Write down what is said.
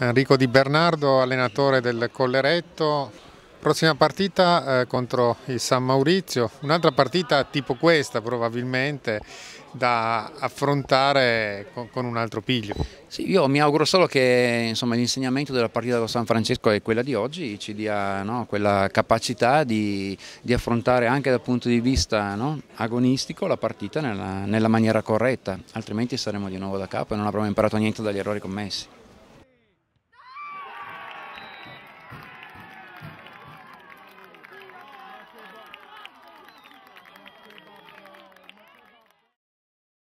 Enrico Di Bernardo, allenatore del Colleretto. Prossima partita eh, contro il San Maurizio, un'altra partita tipo questa probabilmente da affrontare con, con un altro piglio. Sì, io mi auguro solo che l'insegnamento della partita dello San Francesco e quella di oggi ci dia no, quella capacità di, di, affrontare anche dal punto di vista no, agonistico la partita nella, nella maniera corretta, altrimenti saremo di nuovo da capo e non avremo imparato niente dagli errori commessi.